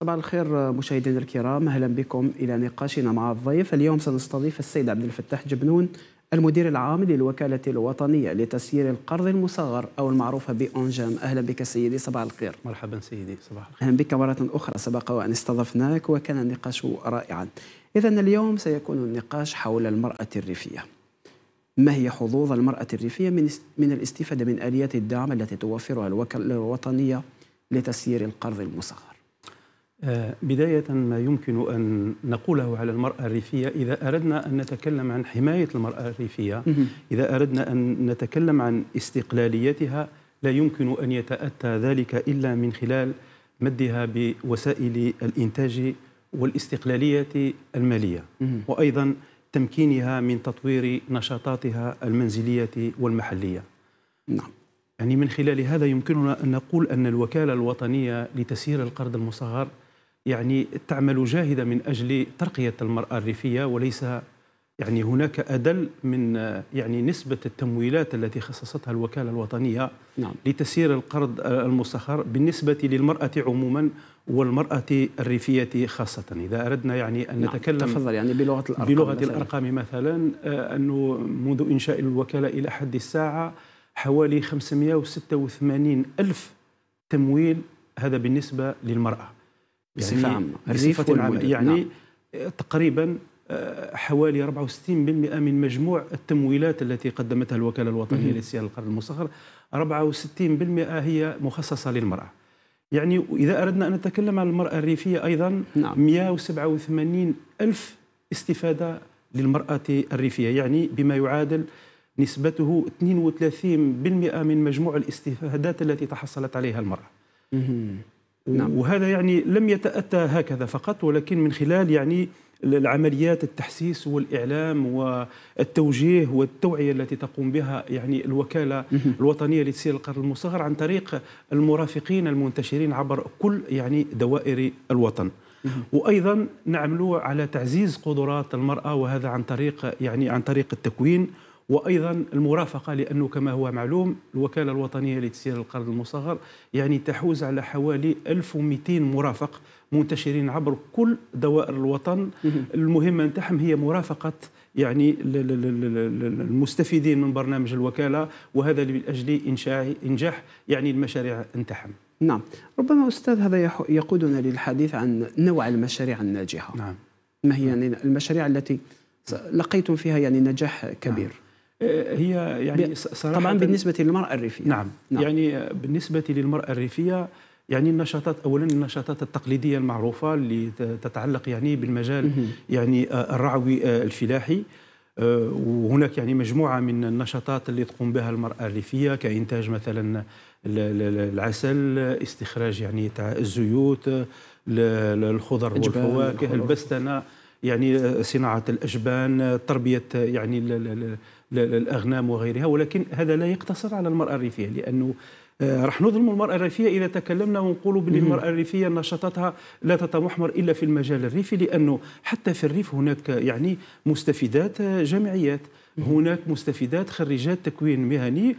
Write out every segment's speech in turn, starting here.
صباح الخير مشاهدينا الكرام اهلا بكم الى نقاشنا مع الضيف اليوم سنستضيف السيد عبد الفتاح جبنون المدير العام للوكاله الوطنيه لتسيير القرض المصغر او المعروفه بانجام اهلا بك سيدي صباح الخير مرحبا سيدي صباح الخير اهلا بك مره اخرى سبق وان استضفناك وكان النقاش رائعا اذا اليوم سيكون النقاش حول المراه الريفيه ما هي حظوظ المراه الريفيه من من الاستفاده من اليات الدعم التي توفرها الوكاله الوطنيه لتسيير القرض المصغر آه، بداية ما يمكن أن نقوله على المرأة الريفية إذا أردنا أن نتكلم عن حماية المرأة الريفية إذا أردنا أن نتكلم عن استقلاليتها لا يمكن أن يتأتى ذلك إلا من خلال مدها بوسائل الإنتاج والاستقلالية المالية وأيضا تمكينها من تطوير نشاطاتها المنزلية والمحلية نعم يعني من خلال هذا يمكننا أن نقول أن الوكالة الوطنية لتسيير القرض المصغر يعني تعمل جاهدة من أجل ترقية المرأة الريفية وليس يعني هناك أدل من يعني نسبة التمويلات التي خصصتها الوكالة الوطنية نعم. لتسيير القرض المسخر بالنسبة للمرأة عموما والمرأة الريفية خاصة إذا أردنا يعني أن نعم، نتكلم نعم. تفضل يعني بلغة الأرقام بلغة مثلاً. الأرقام مثلا آه، أنه منذ إنشاء الوكالة إلى حد الساعة حوالي 586 ألف تمويل هذا بالنسبة للمرأة بصفة يعني عامة بصفة عامة يعني نعم. تقريبا آه، حوالي 64% من مجموع التمويلات التي قدمتها الوكالة الوطنية للسيادة القرن المصخر 64% هي مخصصة للمرأة يعني إذا أردنا أن نتكلم عن المرأة الريفية أيضا نعم. 187 ألف استفادة للمرأة الريفية يعني بما يعادل نسبته 32% من مجموع الاستفادات التي تحصلت عليها المرأة نعم. وهذا يعني لم يتأتى هكذا فقط ولكن من خلال يعني العمليات التحسيس والإعلام والتوجيه والتوعية التي تقوم بها يعني الوكالة الوطنية لتسير القرن المصغر عن طريق المرافقين المنتشرين عبر كل يعني دوائر الوطن وأيضا نعمل على تعزيز قدرات المرأة وهذا عن طريق يعني عن طريق التكوين وايضا المرافقه لانه كما هو معلوم الوكاله الوطنيه لتسيير القرض المصغر يعني تحوز على حوالي 1200 مرافق منتشرين عبر كل دوائر الوطن المهمه نتاعهم هي مرافقه يعني المستفيدين من برنامج الوكاله وهذا لاجل انشاء انجاح يعني المشاريع نتاعهم نعم ربما استاذ هذا يقودنا للحديث عن نوع المشاريع الناجحه نعم ما هي يعني المشاريع التي لقيتم فيها يعني نجاح كبير نعم. آه، هي يعني صراحة طبعا بالنسبة للمرأة الريفية نعم, نعم. يعني بالنسبة للمرأة الريفية يعني النشاطات اولا النشاطات التقليديه المعروفه اللي تتعلق يعني بالمجال يعني آه، الرعوي آه، الفلاحي وهناك يعني مجموعه من النشاطات اللي تقوم بها المراه الريفيه كانتاج مثلا العسل استخراج يعني تاع الزيوت الخضر والفواكه البستنه يعني آه، صناعه الاجبان آه، تربيه آه، يعني الاغنام وغيرها ولكن هذا لا يقتصر على المراه الريفيه لانه راح نظلم المرأة الريفية إذا تكلمنا ونقولوا بأن المرأة الريفية نشاطاتها لا تتمحمر إلا في المجال الريفي لأنه حتى في الريف هناك يعني مستفيدات جامعيات هناك مستفيدات خريجات تكوين مهني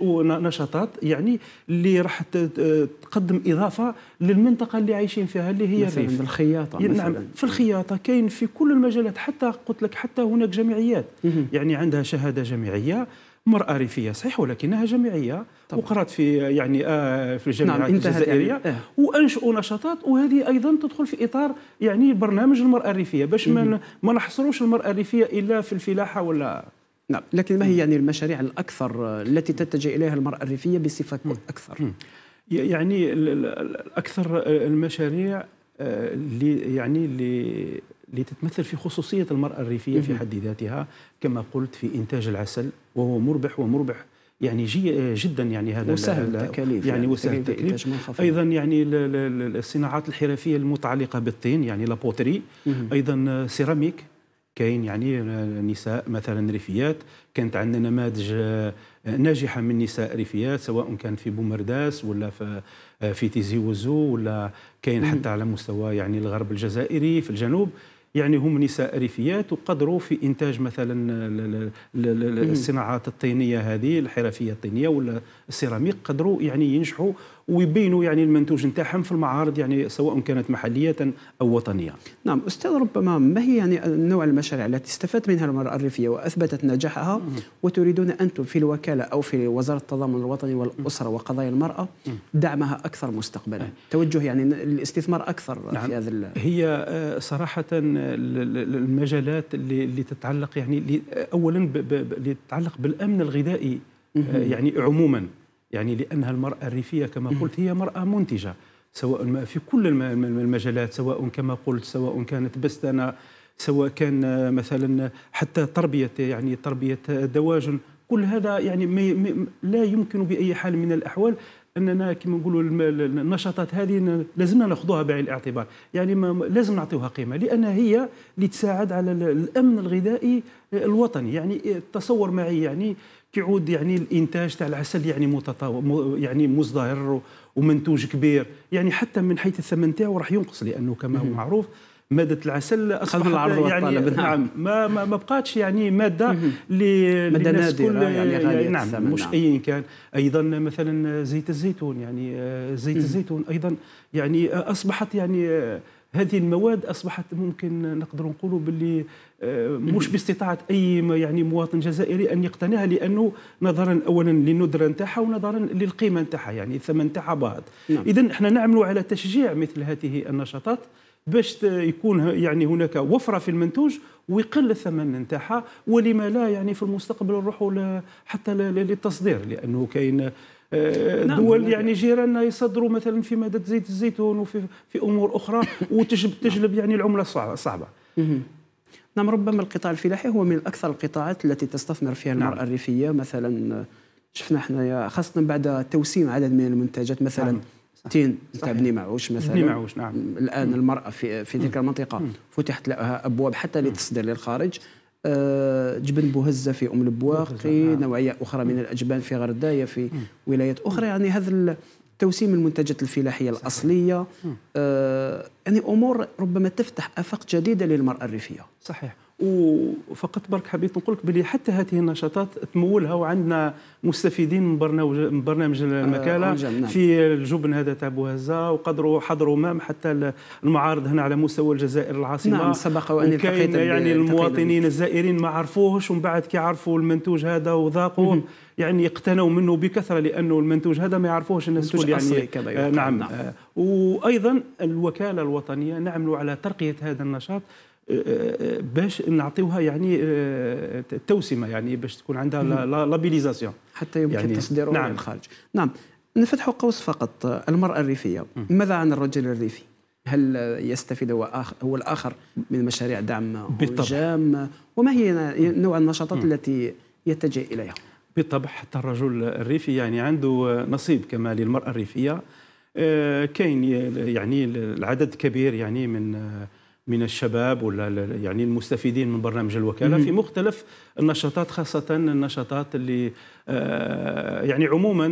ونشاطات يعني اللي راح تقدم اضافه للمنطقه اللي عايشين فيها اللي هي مثلا في الخياطه يعني نعم، مثلا. نعم في الخياطه كاين في كل المجالات حتى قلت لك حتى هناك جمعيات يعني عندها شهاده جامعيه مرأة ريفية صحيح ولكنها جامعية وقرات في يعني آه في الجامعات نعم يعني. الجزائرية يعني. آه. وأنشئوا نشاطات وهذه أيضا تدخل في إطار يعني برنامج المرأة الريفية باش ما ما نحصروش المرأة الريفية إلا في الفلاحة ولا نعم لكن ما هي يعني المشاريع الأكثر آه، التي تتجه إليها المرأة الريفية بصفة أكثر يعني الأكثر آه، المشاريع اللي آه، يعني اللي لتتمثل في خصوصية المرأة الريفية في حد ذاتها كما قلت في إنتاج العسل وهو مربح ومربح يعني جي جدا يعني هذا وسهل التكاليف يعني, يعني وسهل التكاليف ايضا يعني الصناعات الحرفيه المتعلقه بالطين يعني لابوتري ايضا سيراميك كاين يعني نساء مثلا ريفيات كانت عندنا نماذج آه، ناجحه من نساء ريفيات سواء كان في بومرداس ولا في آه، في تيزي وزو ولا كاين حتى على مستوى يعني الغرب الجزائري في الجنوب يعني هم نساء ريفيات وقدروا في انتاج مثلا الصناعات الطينيه هذه الحرفيه الطينيه ولا السيراميك قدروا يعني ينجحوا ويبينوا يعني المنتوج نتاعهم في المعارض يعني سواء كانت محليه او وطنيه. نعم استاذ ربما ما هي يعني نوع المشاريع التي استفادت منها المراه الريفيه واثبتت نجاحها وتريدون انتم في الوكاله او في وزاره التضامن الوطني والاسره وقضايا المراه دعمها اكثر مستقبلا، توجه يعني الاستثمار اكثر نعم. في هذا هي آه، صراحه المجالات اللي تتعلق يعني اولا اللي تتعلق بالامن الغذائي آه، يعني عموما يعني لأنها المرأة الريفية كما قلت هي مرأة منتجة سواء في كل المجالات سواء كما قلت سواء كانت بستنة سواء كان مثلا حتى تربية يعني تربية دواجن كل هذا يعني لا يمكن بأي حال من الأحوال اننا كما نقولوا النشاطات هذه لازمنا ناخذوها بعين الاعتبار يعني ما لازم نعطيوها قيمه لانها هي اللي تساعد على الامن الغذائي الوطني يعني تصور معي يعني كيعود يعني الانتاج تاع العسل يعني متطور يعني مزدهر ومنتوج كبير يعني حتى من حيث الثمن تاعو راح ينقص لانه كما هو معروف ماده العسل اصبحت العرض يعني نعم،, نعم ما ما, ما بقاتش يعني ماده اللي للناس نادره يعني, غالية يعني نعم مش نعم. ايا كان ايضا مثلا زيت الزيتون يعني آه، زيت الزيتون ايضا يعني آه، اصبحت يعني آه، هذه المواد اصبحت ممكن نقدر نقولوا باللي آه، مش باستطاعه اي يعني مواطن جزائري ان يقتنعها لانه نظرا اولا للندره نتاعها ونظرا للقيمه نتاعها يعني الثمن نتاعها باهظ نعم. اذا احنا نعملوا على تشجيع مثل هذه النشاطات باش يكون يعني هناك وفره في المنتوج ويقل الثمن نتاعها ولما لا يعني في المستقبل نروحوا حتى للتصدير لانه كاين آه، نعم. دول يعني جيراننا يصدروا مثلا في ماده زيت الزيتون وفي في امور اخرى وتجلب تجلب يعني العمله صعبه نعم ربما القطاع الفلاحي هو من اكثر القطاعات التي تستثمر فيها المراه نعم. الريفيه مثلا شفنا حنايا خاصه بعد توسيم عدد من المنتجات مثلا نعم. تين تاع بني معوش مثلا بني معوش نعم الان المراه في في تلك المنطقه فتحت لها ابواب حتى للتصدير للخارج آه، جبن بوهزه في ام البواقي آه. نوعيه اخرى من الاجبان في غردايه في ولايات اخرى يعني هذا توسيم المنتجات الفلاحيه الاصليه آه، يعني امور ربما تفتح افاق جديده للمراه الريفيه صحيح وفقط برك حبيت نقول لك بلي حتى هذه النشاطات تمولها وعندنا مستفيدين من برنامج من برنامج آه، المكاله آه، في الجبن هذا تاع بوهزه وقدروا حضروا مام حتى المعارض هنا على مستوى الجزائر العاصمه نعم سبق وان التقيت يعني المواطنين الزائرين ما عرفوهش ومن بعد كي عرفوا المنتوج هذا وذاقوه يعني اقتنوا منه بكثره لانه المنتوج هذا ما يعرفوهش الناس كل يعني آه نعم, نعم. آه وايضا الوكاله الوطنيه نعمل على ترقيه هذا النشاط آه، آه، آه، باش نعطيوها يعني توسمه يعني باش تكون عندها لابيليزاسيون حتى يمكن يعني تصديرها نعم. للخارج نعم نفتح قوس فقط المراه الريفيه ماذا عن الرجل الريفي هل يستفيد هو الاخر من مشاريع دعم الجام وما هي نوع النشاطات م. التي يتجه اليها بالطبع حتى الرجل الريفي يعني عنده نصيب كما للمراه الريفيه كاين يعني العدد كبير يعني من من الشباب ولا يعني المستفيدين من برنامج الوكاله في مختلف النشاطات خاصه النشاطات اللي آه، يعني عموما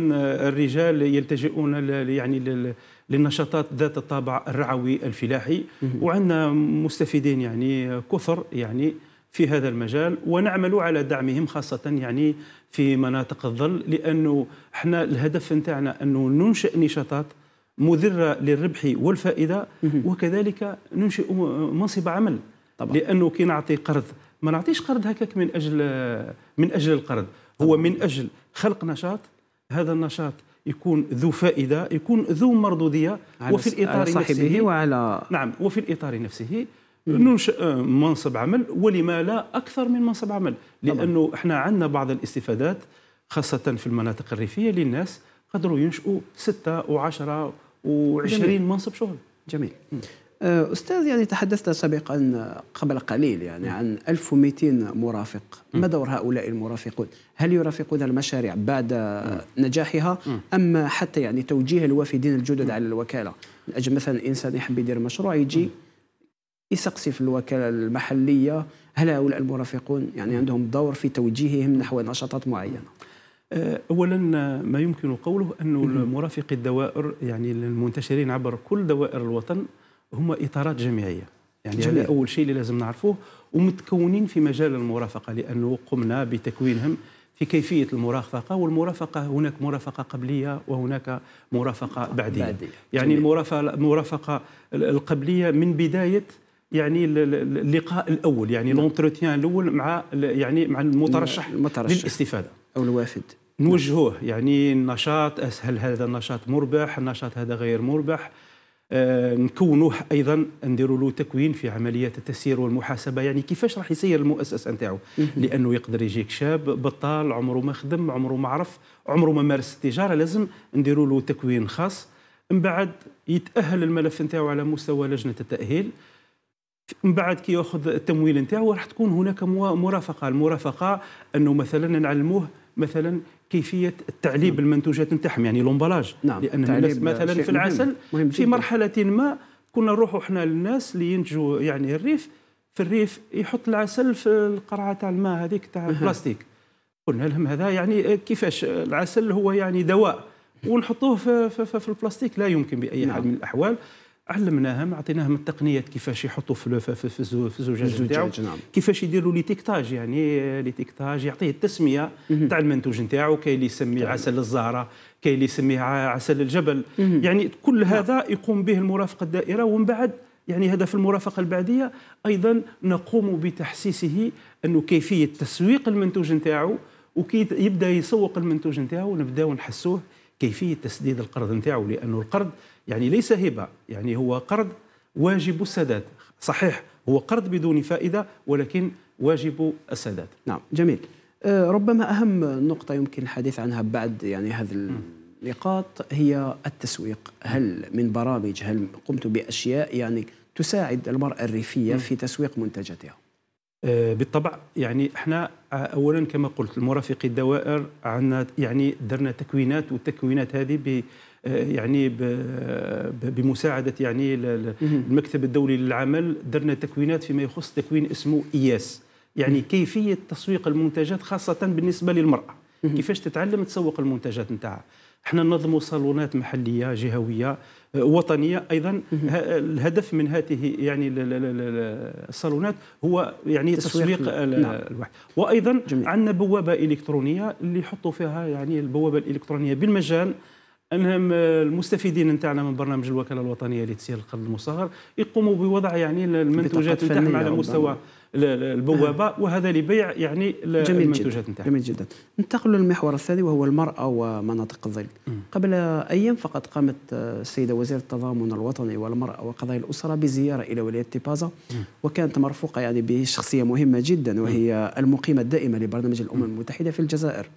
الرجال يلتجئون يعني للنشاطات ذات الطابع الرعوي الفلاحي وعندنا مستفيدين يعني كثر يعني في هذا المجال ونعمل على دعمهم خاصة يعني في مناطق الظل لأنه احنا الهدف نتاعنا أنه ننشئ نشاطات مذرة للربح والفائدة وكذلك ننشئ منصب عمل طبعا. لأنه كي نعطي قرض ما نعطيش قرض هكاك من أجل من أجل القرض طبعا. هو من أجل خلق نشاط هذا النشاط يكون ذو فائده يكون ذو مردوديه وفي الاطار على صاحبه نفسه وعلى نعم وفي الاطار نفسه ننشئ منصب عمل ولما لا اكثر من منصب عمل لانه طبعا. احنا عندنا بعض الاستفادات خاصه في المناطق الريفيه للناس قدروا ينشئوا ستة و10 و20 منصب شغل جميل أه، أستاذ يعني تحدثت سابقا أه، قبل قليل يعني نعم. عن 1200 مرافق ما دور هؤلاء المرافقون هل يرافقون المشاريع بعد أه، نجاحها أم حتى يعني توجيه الوافدين الجدد على الوكالة من أجل مثلا إنسان يحب يدير مشروع يجي يسقسي في الوكالة المحلية هل هؤلاء المرافقون يعني عندهم دور في توجيههم نحو نشاطات معينة آه، اولا ما يمكن قوله أن مرافقي الدوائر يعني المنتشرين عبر كل دوائر الوطن هم اطارات جامعيه يعني جميل. هذا اول شيء اللي لازم نعرفوه ومتكونين في مجال المرافقه لانه قمنا بتكوينهم في كيفيه المرافقه والمرافقه هناك مرافقه قبليه وهناك مرافقه بعديه, بعدي. يعني جميل. المرافقه المرافقه القبليه من بدايه يعني اللقاء الاول يعني لونتروتيان نعم. الاول مع يعني مع المترشح المترشح للاستفاده او الوافد نوجهوه يعني النشاط اسهل هذا النشاط مربح النشاط هذا غير مربح آه، نكونوه ايضا نديروا له تكوين في عمليه التسيير والمحاسبه يعني كيفاش راح يسير المؤسسه نتاعو لانه يقدر يجيك شاب بطال عمره ما خدم عمره ما عرف عمره ما مارس التجاره لازم نديروا له تكوين خاص من بعد يتاهل الملف نتاعو على مستوى لجنه التاهيل من بعد كي ياخذ التمويل نتاعو راح تكون هناك مرافقه المرافقه انه مثلا نعلموه مثلا كيفيه التعليب نعم. المنتوجات نتاعهم يعني لومبلاج نعم. لان الناس مثلا في العسل مهم. في مرحله ما كنا نروحوا احنا للناس اللي ينتجوا يعني الريف في الريف يحط العسل في القرعه تاع الماء هذيك تاع البلاستيك قلنا لهم هذا يعني كيفاش العسل هو يعني دواء ونحطوه في, في, في, في البلاستيك لا يمكن باي نعم. حال من الاحوال علمناهم عطيناهم التقنيات كيفاش يحطوا في في, في الزجاج نتاعو نعم. كيفاش يديروا لي تيكتاج يعني آه، لي تيكتاج يعطيه التسميه تاع المنتوج نتاعو كاين اللي يسميه طيب. عسل الزهره كاين اللي يسميه عسل الجبل مم. يعني كل نعم. هذا يقوم به المرافقه الدائره ومن بعد يعني هدف المرافقة البعدية أيضا نقوم بتحسيسه أنه كيفية تسويق المنتوج نتاعو وكي يبدا يسوق المنتوج نتاعو نبداو نحسوه كيفيه تسديد القرض نتاعو لانه القرض يعني ليس هبة يعني هو قرض واجب السداد صحيح هو قرض بدون فائدة ولكن واجب السداد نعم جميل آه، ربما أهم نقطة يمكن الحديث عنها بعد يعني هذا النقاط هي التسويق هل من برامج هل قمت بأشياء يعني تساعد المرأة الريفية في تسويق منتجاتها آه، بالطبع يعني احنا آه، اولا كما قلت المرافق الدوائر عندنا يعني درنا تكوينات والتكوينات هذه آه، يعني بمساعده يعني المكتب الدولي للعمل درنا تكوينات فيما يخص تكوين اسمه اياس يعني كيفيه تسويق المنتجات خاصه بالنسبه للمراه كيفاش تتعلم تسوق المنتجات نتاعها احنا ننظموا صالونات محليه جهويه آه، وطنيه ايضا الهدف من هذه يعني الصالونات هو يعني تسويق, تسويق نعم. الواحد وايضا عندنا بوابه الكترونيه اللي يحطوا فيها يعني البوابه الالكترونيه بالمجان انهم آه، المستفيدين نتاعنا من برنامج الوكاله الوطنيه لتسيير القرض المصغر يقوموا بوضع يعني المنتوجات نتاعهم على مستوى البوابه آه. وهذا لبيع يعني جميل المنتوجات نتاعهم جميل جدا ننتقل للمحور الثاني وهو المراه ومناطق الظل قبل ايام فقط قامت آه، السيده وزيره التضامن الوطني والمراه وقضايا الاسره بزياره الى ولايه تيبازا وكانت مرفوقه يعني بشخصيه مهمه جدا وهي المقيمه الدائمه لبرنامج الامم المتحده في الجزائر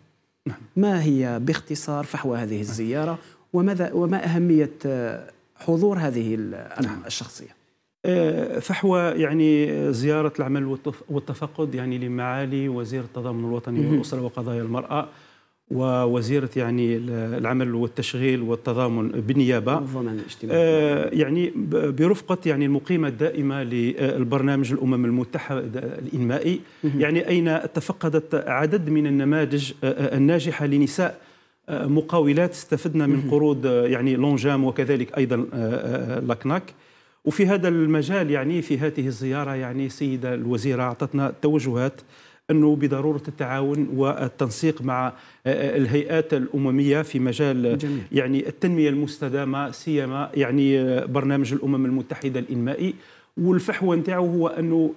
ما هي باختصار فحوى هذه الزيارة وماذا وما أهمية آه، حضور هذه نعم. الشخصية آه، فحوى يعني زيارة العمل والتفقد يعني لمعالي وزير التضامن الوطني والأسرة وقضايا المرأة ووزيره يعني العمل والتشغيل والتضامن بالنيابه آه يعني برفقه يعني المقيمه الدائمه للبرنامج الامم المتحده الانمائي يعني اين تفقدت عدد من النماذج آه، آه، الناجحه لنساء آه، مقاولات استفدنا من قروض يعني لونجام وكذلك ايضا لاكناك وفي هذا المجال يعني في هذه الزياره يعني سيده الوزيره اعطتنا توجهات انه بضروره التعاون والتنسيق مع آه، آه، الهيئات الامميه في مجال جميل. يعني التنميه المستدامه سيما يعني آه، برنامج الامم المتحده الانمائي والفحوى نتاعو هو انه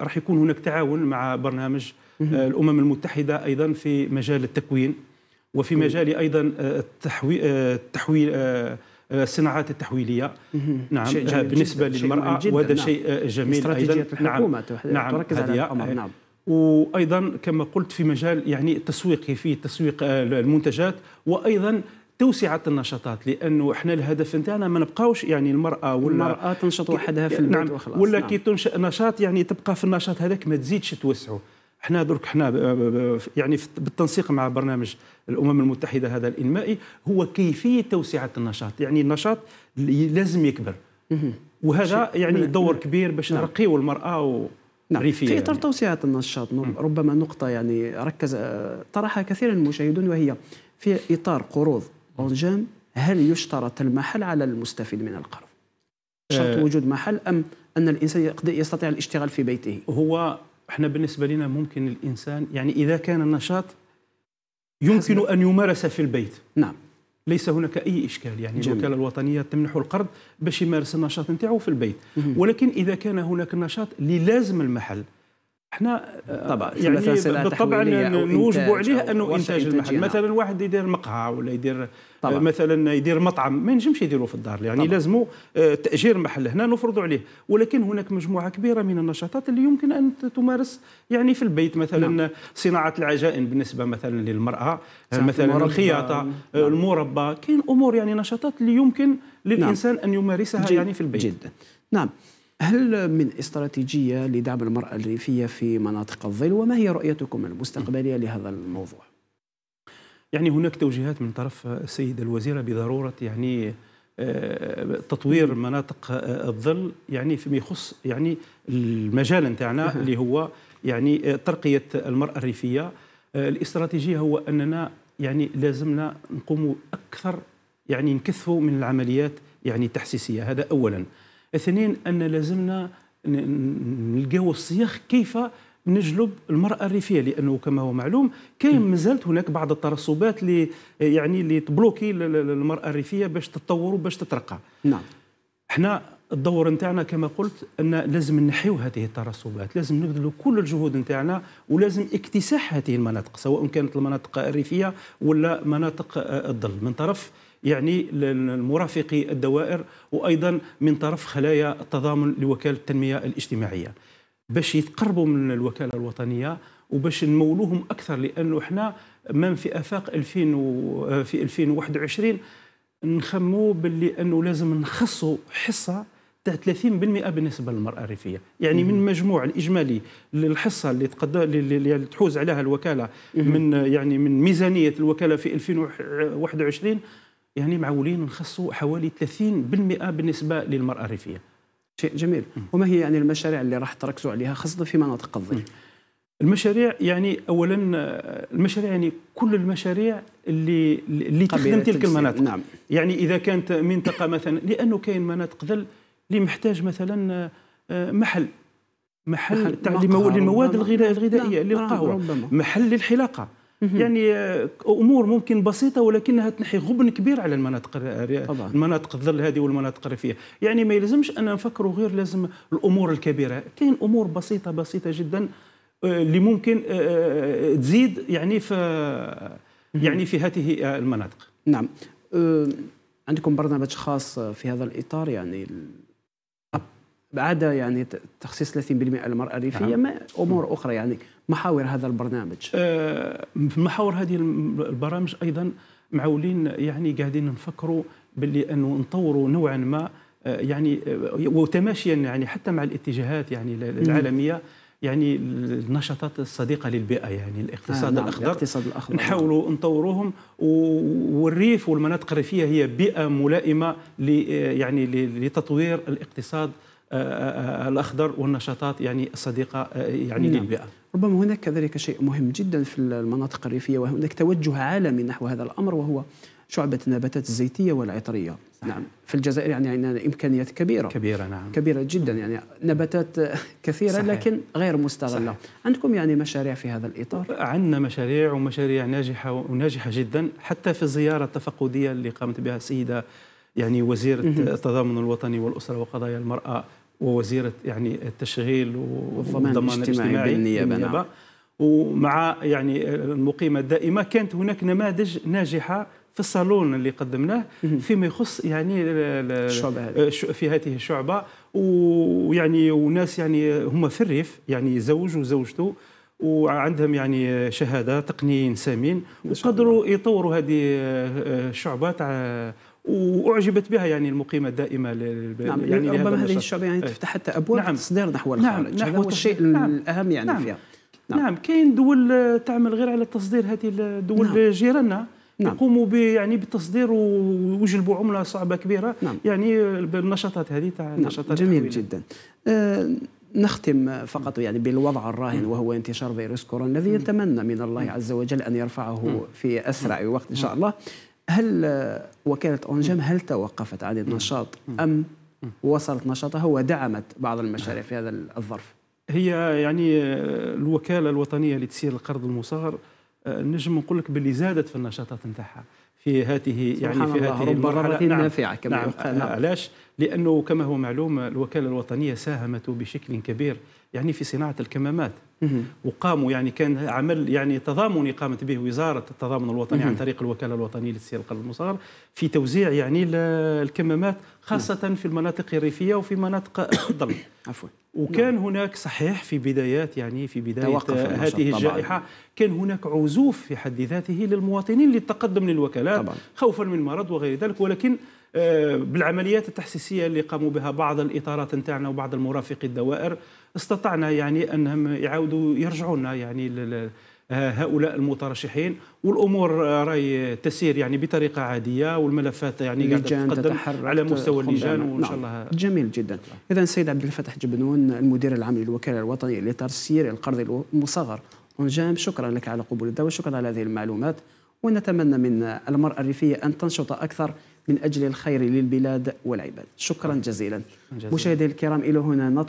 راح يكون هناك تعاون مع برنامج الامم المتحده ايضا في مجال التكوين وفي مجال ايضا التحوي... التحويل الصناعات التحويليه نعم شيء جميل بالنسبه شيء للمراه وهذا شيء جميل ايضا نعم نعم تركز على الامر نعم وايضا كما قلت في مجال يعني التسويق في تسويق آه، المنتجات وايضا توسعة النشاطات لأنه احنا الهدف نتاعنا ما نبقاوش يعني المرأة ولا المرأة تنشط وحدها في نعم، البيت نعم وخلاص ولا نعم. كي تنشأ نشاط يعني تبقى في النشاط هذاك ما تزيدش توسعه احنا درك احنا آه، آه، يعني بالتنسيق مع برنامج الامم المتحده هذا الانمائي هو كيفيه توسعه النشاط يعني النشاط لازم يكبر وهذا يعني دور كبير باش نرقيوا نعم. المراه و... نعم ريفية في يعني. إطار يعني. توسعة النشاط ربما نقطة يعني ركز آه، طرحها كثيرا المشاهدون وهي في إطار قروض أونجام هل يشترط المحل على المستفيد من القرض؟ شرط آه. وجود محل أم أن الإنسان يستطيع الاشتغال في بيته؟ هو احنا بالنسبة لنا ممكن الإنسان يعني إذا كان النشاط يمكن أن يمارس في البيت نعم ليس هناك اي اشكال يعني جميل. الوكاله الوطنيه تمنح القرض باش يمارس النشاط نتاعو في البيت ولكن اذا كان هناك نشاط اللي لازم المحل احنا آه، طبعا يعني بالطبع نوجبوا عليه انه انتاج المحل مثلا واحد يدير مقهى ولا يدير آه، طبعا. مثلا يدير مطعم ما ينجمش يديروه في الدار يعني لازمه آه، تاجير محل هنا نفرضوا عليه ولكن هناك مجموعه كبيره من النشاطات اللي يمكن ان تمارس يعني في البيت مثلا نعم. صناعه العجائن بالنسبه مثلا للمراه مثلا المربى. الخياطه نعم. المربى كاين امور يعني نشاطات اللي يمكن للانسان نعم. ان يمارسها جد. يعني في البيت جدا نعم هل من استراتيجية لدعم المرأة الريفية في مناطق الظل وما هي رؤيتكم المستقبلية لهذا الموضوع؟ يعني هناك توجيهات من طرف السيدة الوزيرة بضرورة يعني آه، تطوير مناطق آه، الظل يعني فيما يخص يعني المجال نتاعنا اللي هو يعني آه، ترقية المرأة الريفية الاستراتيجية هو أننا يعني لازمنا نقوم أكثر يعني نكثفوا من العمليات يعني التحسيسية هذا أولا اثنين ان لازمنا نلقاو الصياغ كيف نجلب المرأة الريفية لأنه كما هو معلوم كاين مازالت هناك بعض الترسبات اللي يعني اللي تبلوكي المرأة الريفية باش تتطور وباش تترقى نعم احنا الدور نتاعنا كما قلت ان لازم نحيو هذه الترسبات لازم نبذلوا كل الجهود نتاعنا ولازم اكتساح هذه المناطق سواء كانت المناطق الريفيه ولا مناطق آه، الظل من طرف يعني المرافقي الدوائر وايضا من طرف خلايا التضامن لوكاله التنميه الاجتماعيه باش يتقربوا من الوكاله الوطنيه وباش نمولوهم اكثر لانه احنا من في افاق 2000 آه، في 2021 نخمو باللي انه لازم نخصوا حصه حتى 30% بالنسبه للمراه الريفيه يعني من مجموع الاجمالي للحصه اللي تقدر اللي تحوز عليها الوكاله من يعني من ميزانيه الوكاله في 2021 يعني معولين نخصوا حوالي 30% بالنسبه للمراه الريفيه شيء جميل وما هي يعني المشاريع اللي راح تركزوا عليها خاصه في مناطق الضيق المشاريع يعني اولا المشاريع يعني كل المشاريع اللي اللي تخدم تلك المناطق نعم. يعني اذا كانت منطقه مثلا لانه كاين مناطق ذل اللي محتاج مثلا آه، آه، محل محل تاع للمواد نعم، الغذائيه الغذائيه للقهوه نعم، محل للحلاقه يعني آه، امور ممكن بسيطه ولكنها تنحي غبن كبير على المناطق طبعا. المناطق الظل هذه والمناطق الريفيه يعني ما يلزمش ان نفكروا غير لازم الامور الكبيره كاين امور بسيطه بسيطه جدا اللي ممكن تزيد يعني في يعني في هذه المناطق نعم عندكم برنامج خاص في هذا الاطار يعني بعد يعني تخصيص 30% للمراه الريفيه نعم. ما امور اخرى يعني محاور هذا البرنامج آه، في محاور هذه البرامج ايضا معولين يعني قاعدين نفكروا باللي انه نطوروا نوعا ما آه، يعني آه، وتماشيا يعني حتى مع الاتجاهات يعني العالميه يعني النشاطات الصديقه للبيئه يعني الاقتصاد آه نعم، الاخضر الاقتصاد الاخضر نحاولوا نطوروهم والريف والمناطق الريفيه هي بيئه ملائمه يعني لتطوير الاقتصاد الاخضر والنشاطات يعني الصديقه آه، يعني نعم. للبيئه ربما هناك كذلك شيء مهم جدا في المناطق الريفيه وهناك توجه عالمي نحو هذا الامر وهو شعبة النباتات الزيتية والعطرية صحيح. نعم في الجزائر يعني عندنا إمكانيات كبيرة كبيرة نعم كبيرة جدا يعني نباتات آه، كثيرة صحيح. لكن غير مستغلة صحيح. عندكم يعني مشاريع في هذا الإطار؟ عندنا مشاريع ومشاريع ناجحة وناجحة جدا حتى في الزيارة التفقدية اللي قامت بها السيدة يعني وزيرة التضامن الوطني والأسرة وقضايا المرأة ووزيره يعني التشغيل والضمان الاجتماعي بالنيابه, بالنيابة. نعم. ومع يعني المقيمه الدائمه كانت هناك نماذج ناجحه في الصالون اللي قدمناه فيما يخص يعني الشعبة في هذه الشعبه ويعني وناس يعني هم في الريف يعني زوج وزوجته وعندهم يعني شهاده تقنيين سامين وقدروا يطوروا هذه آه، آه، الشعبه تاع واعجبت بها يعني المقيمه الدائمه نعم يعني ربما هذه الشعبيه يعني إيه. تفتح حتى ابواب نعم, نعم، التصدير نحو الخارج نعم هو الشيء نعم الاهم يعني نعم فيها نعم, نعم كاين دول تعمل غير على تصدير هذه الدول نعم جيراننا نعم. يقوموا يعني بالتصدير ويجلبوا عمله صعبه كبيره نعم. يعني بالنشاطات هذه تاع نعم. جميل جدا آه نختم فقط يعني بالوضع الراهن وهو انتشار فيروس كورونا الذي نعم. يتمنى من الله عز وجل ان يرفعه نعم. في اسرع وقت ان شاء الله هل وكالة أونجم هل توقفت عن النشاط أم وصلت نشاطها ودعمت بعض المشاريع في هذا الظرف؟ هي يعني آه، الوكالة الوطنية لتسير القرض المصغر آه، نجم نقول لك باللي زادت في النشاطات نتاعها في هذه يعني في هذه رب ربة نعم نافعة كما نعم, نعم. علاش؟ لأنه كما هو معلوم الوكالة الوطنية ساهمت بشكل كبير يعني في صناعه الكمامات وقاموا يعني كان عمل يعني تضامني قامت به وزاره التضامن الوطني عن طريق الوكاله الوطنيه للسير القلب المصغر في توزيع يعني الكمامات خاصه نعم. في المناطق الريفيه وفي مناطق الظل عفوا وكان نعم. هناك صحيح في بدايات يعني في بدايه هذه الجائحه طبعاً. كان هناك عزوف في حد ذاته للمواطنين للتقدم للوكالات طبعاً. خوفا من مرض وغير ذلك ولكن آه، بالعمليات التحسيسيه اللي قاموا بها بعض الاطارات نتاعنا وبعض المرافق الدوائر استطعنا يعني انهم يعاودوا يرجعوا لنا يعني هؤلاء المترشحين والامور راي تسير يعني بطريقه عاديه والملفات يعني قاعده تتقدم على مستوى اللجان نعم. وان شاء الله جميل جدا اذا السيد عبد الفتاح جبنون المدير العام للوكاله الوطنيه لترسير القرض المصغر اونجام شكرا لك على قبول الدعوه شكرا على هذه المعلومات ونتمنى من المرأة الريفية أن تنشط أكثر من أجل الخير للبلاد والعباد شكرا جزيلا مشاهدي الكرام إلى هنا